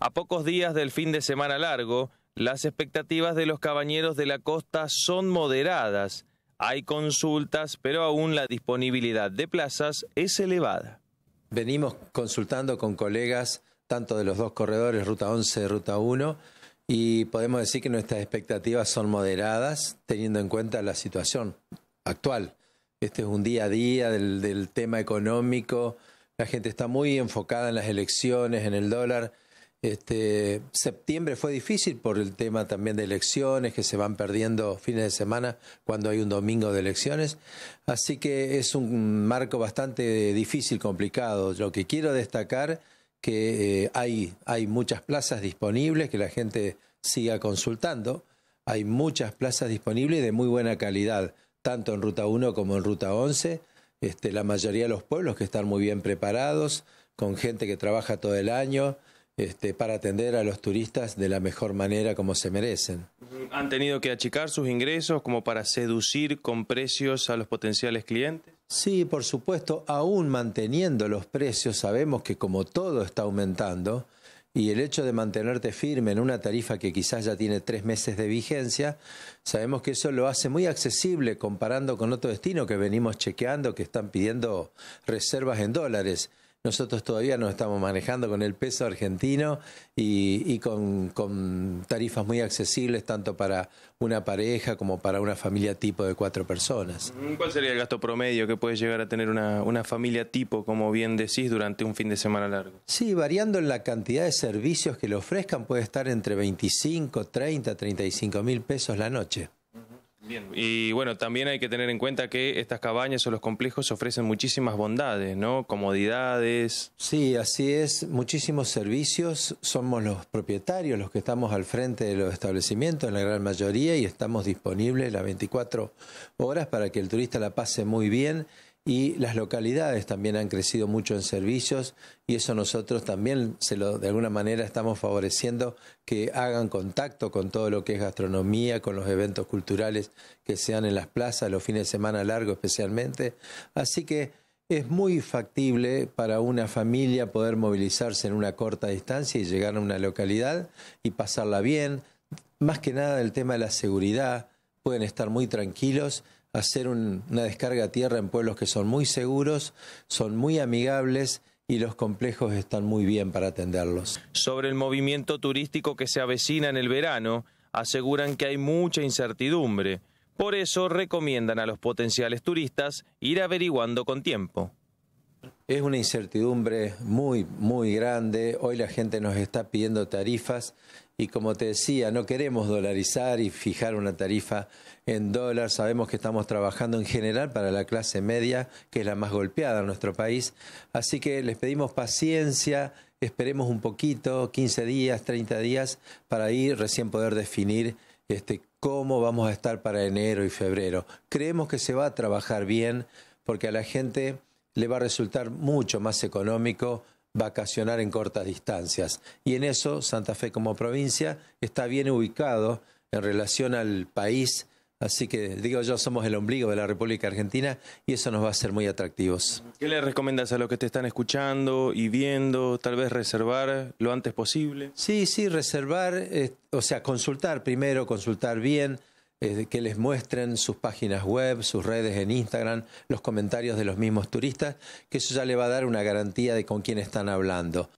A pocos días del fin de semana largo, las expectativas de los cabañeros de la costa son moderadas. Hay consultas, pero aún la disponibilidad de plazas es elevada. Venimos consultando con colegas tanto de los dos corredores, Ruta 11 y Ruta 1, y podemos decir que nuestras expectativas son moderadas teniendo en cuenta la situación actual. Este es un día a día del, del tema económico, la gente está muy enfocada en las elecciones, en el dólar este, septiembre fue difícil por el tema también de elecciones que se van perdiendo fines de semana cuando hay un domingo de elecciones. Así que es un marco bastante difícil, complicado. Lo que quiero destacar que eh, hay, hay muchas plazas disponibles, que la gente siga consultando. Hay muchas plazas disponibles de muy buena calidad, tanto en Ruta 1 como en Ruta 11. Este, la mayoría de los pueblos que están muy bien preparados, con gente que trabaja todo el año. Este, para atender a los turistas de la mejor manera como se merecen. ¿Han tenido que achicar sus ingresos como para seducir con precios a los potenciales clientes? Sí, por supuesto, aún manteniendo los precios, sabemos que como todo está aumentando, y el hecho de mantenerte firme en una tarifa que quizás ya tiene tres meses de vigencia, sabemos que eso lo hace muy accesible comparando con otro destino que venimos chequeando, que están pidiendo reservas en dólares. Nosotros todavía nos estamos manejando con el peso argentino y, con, tarifas muy accesibles tanto para una pareja como para una familia tipo de cuatro personas. Mm, ¿Cuál sería el gasto promedio que puede llegar a tener una, una familia tipo, como bien decís, durante un fin de semana largo? Sí, variando en la cantidad de servicios que le ofrezcan puede estar entre 25, 30, 35 mil pesos la noche y bueno, también hay que tener en cuenta que estas cabañas o los complejos ofrecen muchísimas bondades, ¿no? Comodidades. Sí, así es, muchísimos servicios, somos los propietarios los que estamos al frente de los establecimientos en la gran mayoría y estamos disponibles las 24 horas para que el turista la pase muy bien y las localidades también han crecido mucho en servicios y eso nosotros también se lo, de alguna manera estamos favoreciendo que hagan contacto con todo lo que es gastronomía, con los eventos culturales que sean en las plazas, los fines de semana largos especialmente. Así que es muy factible para una familia poder movilizarse en una corta distancia y llegar a una localidad y pasarla bien. Más que nada el tema de la seguridad, pueden estar muy tranquilos hacer una descarga a tierra en pueblos que son muy seguros, son muy amigables y los complejos están muy bien para atenderlos. Sobre el movimiento turístico que se avecina en el verano, aseguran que hay mucha incertidumbre. Por eso recomiendan a los potenciales turistas ir averiguando con tiempo. Es una incertidumbre muy, muy grande. Hoy la gente nos está pidiendo tarifas y como te decía, no queremos dolarizar y fijar una tarifa en dólar. Sabemos que estamos trabajando en general para la clase media, que es la más golpeada en nuestro país. Así que les pedimos paciencia, esperemos un poquito, 15 días, 30 días, para ir recién poder definir este, cómo vamos a estar para enero y febrero. Creemos que se va a trabajar bien porque a la gente le va a resultar mucho más económico vacacionar en cortas distancias. Y en eso Santa Fe como provincia está bien ubicado en relación al país, así que digo yo, somos el ombligo de la República Argentina y eso nos va a ser muy atractivos. ¿Qué le recomiendas a los que te están escuchando y viendo? Tal vez reservar lo antes posible. Sí, sí, reservar, eh, o sea, consultar primero, consultar bien, que les muestren sus páginas web, sus redes en Instagram, los comentarios de los mismos turistas, que eso ya le va a dar una garantía de con quién están hablando.